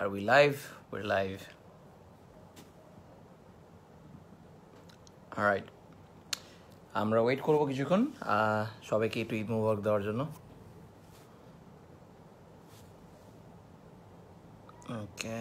Are we live? We're live. Right আমরা wait করবো কিছুক্ষণ সবাইকে একটু ইমো ওয়ার্ক দেওয়ার জন্য ওকে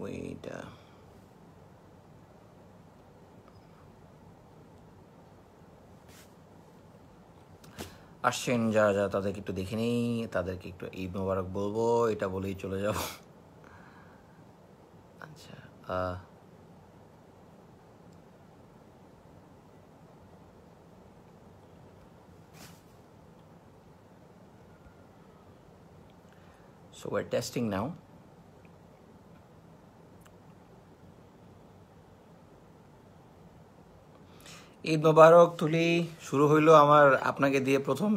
ওয়েট uh, আসছেন যারা যারা তাদেরকে একটু দেখে নেই তাদেরকে একটু ঈদ মোবারক বলবো এটা বলেই চলে যাবো uh, so we're testing now Eid মোবারক তুলি শুরু হইলো আমার আপনাকে দিয়ে প্রথম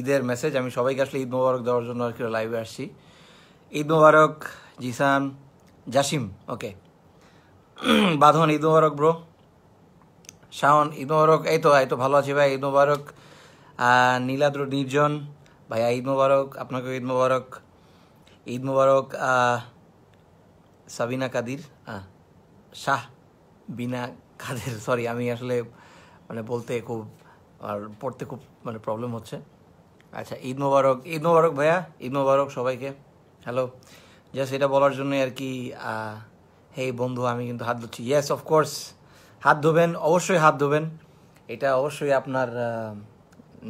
ঈদের মেসেজ আমি সবাইকে আসলে ঈদ মোবারক দেওয়ার জন্য আর কি লাইভে আসছি ঈদ মোবারক জিসান জাসিম ওকে বাঁধন ঈদ মুবারক ব্রো শাওন ঈদ মুবারক এই তো এই তো ভালো আছি ভাই ঈদ মুবারক নীলাদ্র নির্জন ভাইয়া ঈদ মুবারক আপনাকে ঈদ মুবারক ঈদ মুবারক সাবিনা কাদির শাহ বিনা কাদের সরি আমি আসলে মানে বলতে খুব আর পড়তে খুব মানে প্রবলেম হচ্ছে আচ্ছা ঈদ মোবারক ঈদ মুবারক ভাইয়া ঈদ মোবারক সবাইকে হ্যালো জাস্ট এটা বলার জন্যই আর কি হে বন্ধু আমি কিন্তু হাত ধুচ্ছি ইয়েস অফকোর্স হাত ধোবেন অবশ্যই হাত ধোবেন এটা অবশ্যই আপনার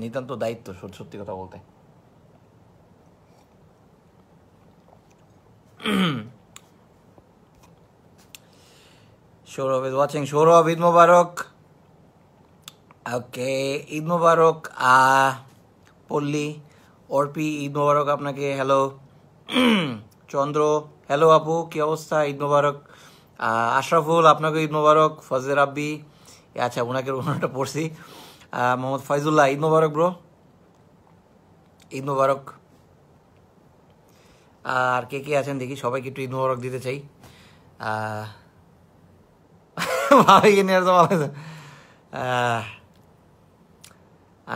নিতান্ত দায়িত্ব সত্যি কথা বলতে সৌরভ ইজ ওয়াচিং সৌরভ ঈদ মুবারক ওকে ঈদ মোবারক পল্লী অর্পি ঈদ মুবারক আপনাকে হ্যালো চন্দ্র হ্যালো আপু কি অবস্থা ঈদ মুবারক আশরাফুল আপনাকে ঈদ মোবারক ফজের আব্বি আচ্ছা ওনাকে ওনাটা পড়ছি মোহাম্মদ ফয়জুল্লাহ ঈদ মোবারক ব্রো ঈদ মোবারক আর কে কে আছেন দেখি সবাইকে একটু ঈদ মোবারক দিতে চাই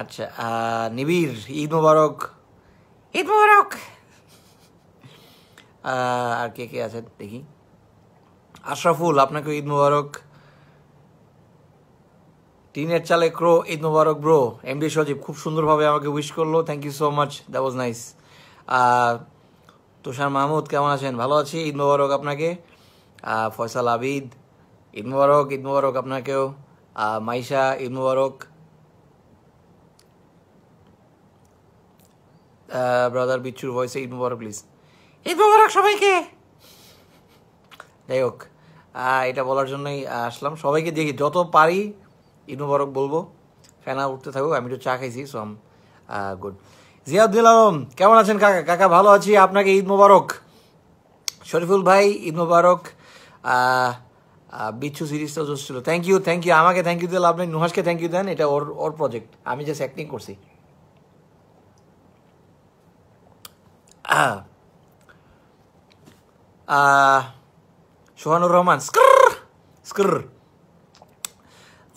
আচ্ছা নিবির ঈদ মোবারক ঈদ মোবারক আর কে কে আছেন দেখি আশরাফুল আপনাকে ঈদ মুবারক টিনের চালে ক্রো ঈদ মুবারক ব্রো ডি সজীব খুব সুন্দরভাবে আমাকে উইশ করলো thank you so much that was nice Tushar Mahmud কেমন আছেন ভালো আছি ঈদ মুবারক আপনাকে ফয়সাল আবিদ ঈদ মুবারক ঈদ মুবারক আপনাকেও মাইশা ঈদ মুবারক ব্রাদার বিচ্ছুর ভয়েসে ঈদ মুবারক প্লিজ ঈদ মুবারক সবাইকে যাই হোক এটা বলার জন্যই আসলাম সবাইকে দেখি যত পারি ইনু বলবো ফেনা উঠতে থাকুক আমি একটু চা খাইছি সো গুড জিয়াউদ্দিন আলম কেমন আছেন কাকা কাকা ভালো আছি আপনাকে ঈদ মোবারক শরীফুল ভাই ঈদ মোবারক বিচ্ছু সিরিজটা জোস ছিল থ্যাংক ইউ থ্যাংক ইউ আমাকে থ্যাংক ইউ দিল আপনি নুহাসকে থ্যাংক ইউ দেন এটা ওর ওর প্রজেক্ট আমি জাস্ট অ্যাক্টিং করছি আহ সোহানুর রহমান স্কর স্কর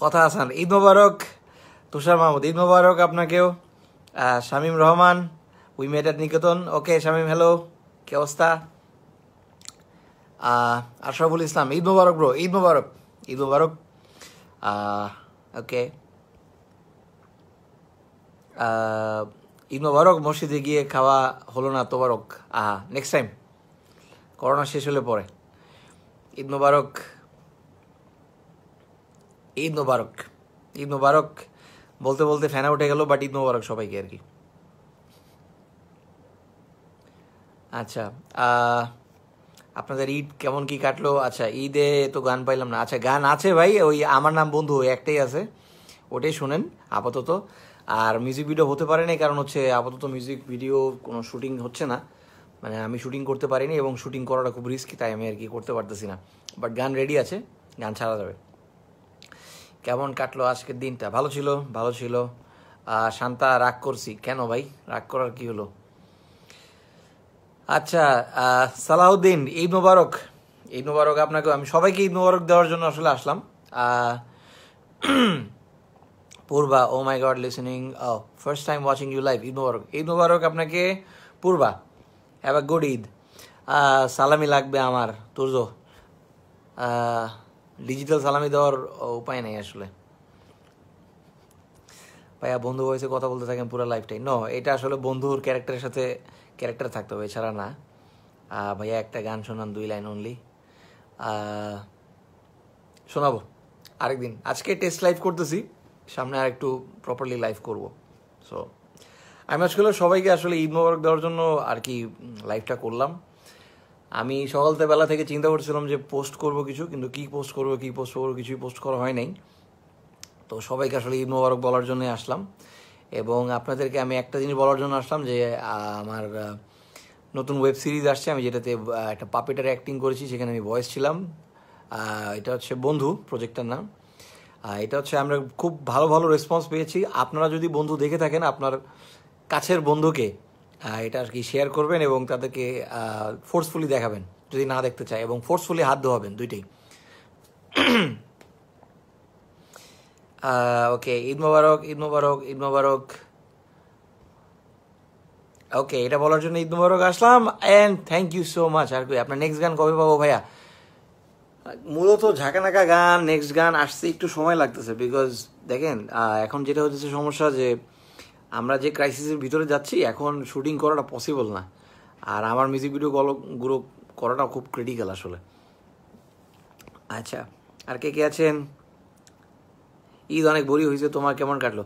কথা আসান ঈদ মোবারক তুষার মাহমুদ ঈদ মোবারক আপনাকেও Shamim Rahman we met at Niketan okay Shamim hello কে অবস্থা আশরাফুল ইসলাম ঈদ মোবারক ব্রো ঈদ মোবারক ঈদ মোবারক ওকে ঈদ মোবারক মসজিদে গিয়ে খাওয়া হলো না তোবারক আহা নেক্সট টাইম করোনা শেষ হলে পরে ঈদ মুবারক ঈদ মুবারক ঈদ মুবারক বলতে বলতে ফ্যানা উঠে গেল বাট ঈদ মুবারক সবাইকে আর কি আচ্ছা আপনাদের ঈদ কেমন কি কাটলো আচ্ছা ঈদে তো গান পাইলাম না আচ্ছা গান আছে ভাই ওই আমার নাম বন্ধু একটাই আছে ওটাই শুনেন আপাতত আর মিউজিক ভিডিও হতে পারে নাই কারণ হচ্ছে আপাতত মিউজিক ভিডিও কোনো শুটিং হচ্ছে না মানে আমি শুটিং করতে পারিনি এবং শুটিং করাটা খুব রিস্কি তাই আমি আর কি করতে পারতেছি না বাট গান রেডি আছে গান ছাড়া যাবে কেমন কাটলো আজকের দিনটা ভালো ছিল ভালো ছিল শান্তা রাগ করছি কেন ভাই রাগ করার কি হলো আচ্ছা সালাউদ্দিন ঈদ মোবারক ঈদ মোবারক আপনাকে আমি সবাইকে ঈদ মোবারক দেওয়ার জন্য আসলে Aslam Purba oh my god listening first time watching you live Eid মুবারক ঈদ মুবারক আপনাকে Purba have a good Eid সালামি লাগবে আমার তোর ডিজিটাল সালামি দেওয়ার উপায় নেই আসলে ভাইয়া বন্ধু বয়সে কথা বলতে থাকেন পুরো লাইফটাই ন এটা আসলে বন্ধুর ক্যারেক্টারের সাথে ক্যারেক্টার থাকতে হবে এছাড়া না ভাইয়া একটা গান শোনান দুই লাইন অনলি শোনাবো আরেকদিন আজকে টেস্ট লাইভ করতেছি সামনে আর একটু প্রপারলি লাইভ করবো সো আমি আসলে সবাইকে আসলে ঈদ মোবারক দেওয়ার জন্য আর কি লাইভটা করলাম আমি বেলা থেকে চিন্তা করছিলাম যে পোস্ট করব কিছু কিন্তু কি পোস্ট করব কি পোস্ট করবো কিছুই পোস্ট করা হয় নাই তো সবাইকে আসলে ঈদ মোবারক বলার জন্য আসলাম এবং আপনাদেরকে আমি একটা জিনিস বলার জন্য আসলাম যে আমার নতুন ওয়েব সিরিজ আসছে আমি যেটাতে একটা পাপেটার অ্যাক্টিং করেছি সেখানে আমি ভয়েস ছিলাম এটা হচ্ছে বন্ধু প্রজেক্টটার নাম এটা হচ্ছে আমরা খুব ভালো ভালো রেসপন্স পেয়েছি আপনারা যদি বন্ধু দেখে থাকেন আপনার কাছের বন্ধুকে এটা আর কি শেয়ার করবেন এবং তাদেরকে ফোর্সফুলি দেখাবেন যদি না দেখতে চায় এবং ফোর্সফুলি হাত ধোয়াবেন দুইটাই ওকে ঈদ মোবারক ঈদ মোবারক ঈদ মোবারক ওকে এটা বলার জন্য ঈদ মোবারক Aslam and thank you so much আর কি আপনার নেক্সট গান কবে পাবো ভাইয়া মূলত ঝাঁকানাকা গান নেক্সট গান আসতে একটু সময় লাগতেছে বিকজ দেখেন এখন যেটা হচ্ছে সমস্যা যে আমরা যে ক্রাইসিসের ভিতরে যাচ্ছি এখন শুটিং করাটা পসিবল না আর আমার মিউজিক ভিডিও গুলো করাটা খুব ক্রিটিক্যাল আসলে আচ্ছা আর কে কে আছেন ঈদ অনেক বোরিং হয়েছে তোমার কেমন কাটলো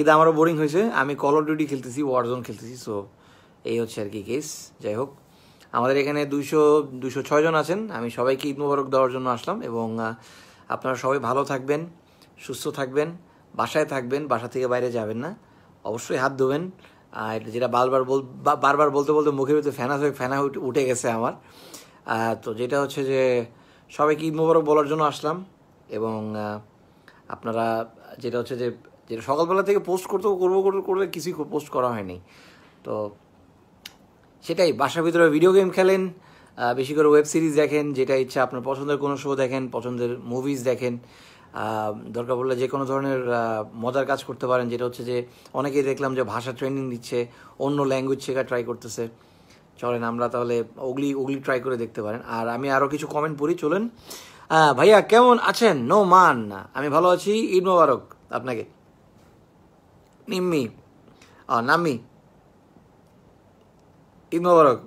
ঈদ আমারও বোরিং হয়েছে আমি কল অফ ডিউটি খেলতেছি জোন খেলতেছি সো এই হচ্ছে আর কি কেস যাই হোক আমাদের এখানে দুইশো দুশো ছয়জন আছেন আমি সবাইকে ঈদ মুবারক দেওয়ার জন্য আসলাম এবং আপনারা সবাই ভালো থাকবেন সুস্থ থাকবেন বাসায় থাকবেন বাসা থেকে বাইরে যাবেন না অবশ্যই হাত ধোবেন এটা যেটা বারবার বল বারবার বলতে বলতে মুখের ভিতরে ফ্যানা হয়ে ফ্যানা উঠে গেছে আমার তো যেটা হচ্ছে যে সবাইকে ঈদ মুবারক বলার জন্য আসলাম এবং আপনারা যেটা হচ্ছে যে যেটা সকালবেলা থেকে পোস্ট করতে করবো করলে কিছুই পোস্ট করা হয়নি তো সেটাই বাসার ভিতরে ভিডিও গেম খেলেন বেশি করে ওয়েব সিরিজ দেখেন যেটা ইচ্ছা আপনার পছন্দের কোনো শো দেখেন পছন্দের মুভিজ দেখেন দরকার পড়লে যে কোনো ধরনের মজার কাজ করতে পারেন যেটা হচ্ছে যে অনেকেই দেখলাম যে ভাষা ট্রেনিং দিচ্ছে অন্য ল্যাঙ্গুয়েজ শেখা ট্রাই করতেছে চলেন আমরা তাহলে ওগলি ওগলি ট্রাই করে দেখতে পারেন আর আমি আরও কিছু কমেন্ট পড়ি চলেন ভাইয়া কেমন আছেন নো মান আমি ভালো আছি ঈদ মোবারক আপনাকে নিম্মি নাম্মি ঈদ মোবারক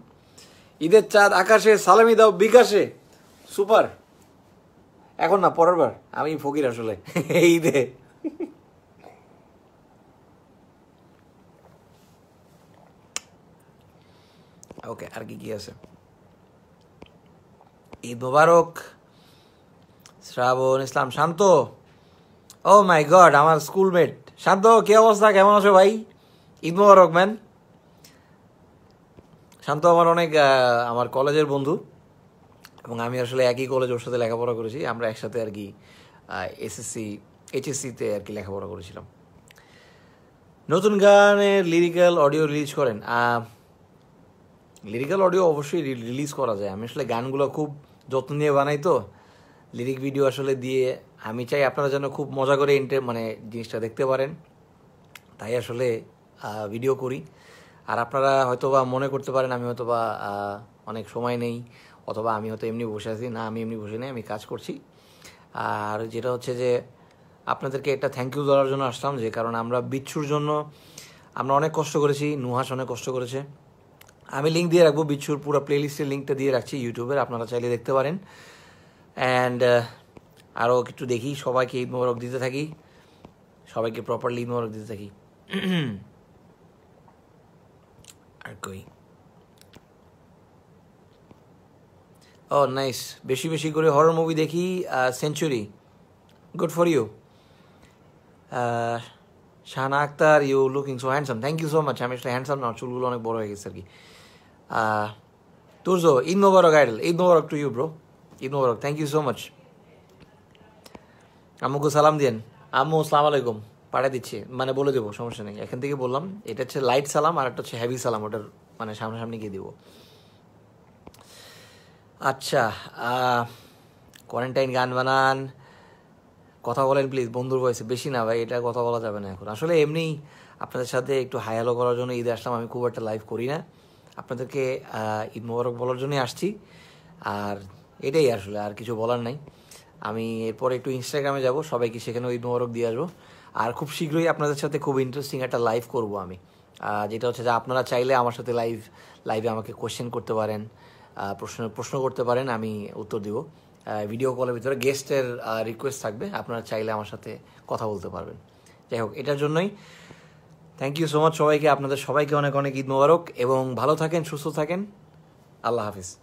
ঈদের চাঁদ আকাশে সালামি দাও বিকাশে সুপার এখন না পরের বার আমি ফকির আসলে এই দে ওকে আর কি কি আছে ঈদ মুবারক Srabon Islam Shanto oh my god আমার স্কুলমেট শান্ত কি অবস্থা কেমন আছো ভাই ঈদ মোবারক ম্যান শান্ত আমার অনেক আমার কলেজের বন্ধু এবং আমি আসলে একই কলেজ ওর সাথে লেখাপড়া করেছি আমরা একসাথে আর কি এসএসসি এইচএসসিতে আর কি লেখাপড়া করেছিলাম নতুন গানের লিরিক্যাল অডিও রিলিজ করেন লিরিক্যাল অডিও অবশ্যই রিলিজ করা যায় আমি আসলে গানগুলো খুব যত্ন নিয়ে বানাই তো লিরিক ভিডিও আসলে দিয়ে আমি চাই আপনারা যেন খুব মজা করে ইন্টার মানে জিনিসটা দেখতে পারেন তাই আসলে ভিডিও করি আর আপনারা হয়তোবা মনে করতে পারেন আমি হয়তোবা অনেক সময় নেই অথবা আমি হয়তো এমনি বসে আছি না আমি এমনি বসে নেই আমি কাজ করছি আর যেটা হচ্ছে যে আপনাদেরকে একটা থ্যাংক ইউ দেওয়ার জন্য আসলাম যে কারণ আমরা বিচ্ছুর জন্য আমরা অনেক কষ্ট করেছি নুহাস অনেক কষ্ট করেছে আমি লিঙ্ক দিয়ে রাখবো বিচ্ছুর পুরো প্লেলিস্টের লিঙ্কটা দিয়ে রাখছি ইউটিউবের আপনারা চাইলে দেখতে পারেন অ্যান্ড আরও একটু দেখি সবাইকে ঈদ মোবারক দিতে থাকি সবাইকে প্রপারলি ঈদ মোবারক দিতে থাকি আর কই ও oh, নাইস বেশি বেশি করে হরর মুভি দেখি century good for you Shahana Akter you looking so handsome thank you so much আমি আসলে হ্যান্ডসাম না চুলগুলো অনেক বড় হয়ে গেছে আর কি তোর জো ইদ মোবারক আইডল ঈদ মোবারক টু ইউ ব্রো ঈদ মোবারক থ্যাংক ইউ সো মাচ আমুকে সালাম দিয়েন আম্মু সালাম আলাইকুম পাঠিয়ে দিচ্ছি মানে বলে দেবো সমস্যা নেই এখান থেকে বললাম এটা হচ্ছে লাইট সালাম আর একটা হচ্ছে হ্যাভি সালাম ওটার মানে সামনাসামনি গিয়ে দেবো আচ্ছা কোয়ারেন্টাইন গান বানান কথা বলেন প্লিজ বন্ধুর বয়সে বেশি না ভাই এটা কথা বলা যাবে না এখন আসলে এমনি আপনাদের সাথে একটু হায়ালো করার জন্য ঈদে আসলাম আমি খুব একটা লাইভ করি না আপনাদেরকে ঈদ মোবারক বলার জন্যই আসছি আর এটাই আসলে আর কিছু বলার নাই আমি এরপরে একটু ইনস্টাগ্রামে যাব সবাইকে সেখানে ঈদ মোবারক দিয়ে আসবো আর খুব শীঘ্রই আপনাদের সাথে খুব ইন্টারেস্টিং একটা লাইভ করব আমি যেটা হচ্ছে যে আপনারা চাইলে আমার সাথে লাইভ লাইভে আমাকে কোয়েশ্চেন করতে পারেন প্রশ্ন প্রশ্ন করতে পারেন আমি উত্তর দিব ভিডিও কলের ভিতরে গেস্টের রিকোয়েস্ট থাকবে আপনারা চাইলে আমার সাথে কথা বলতে পারবেন যাই হোক এটার জন্যই থ্যাংক ইউ সো মাচ সবাইকে আপনাদের সবাইকে অনেক অনেক ঈদ মোবারক এবং ভালো থাকেন সুস্থ থাকেন আল্লাহ হাফিজ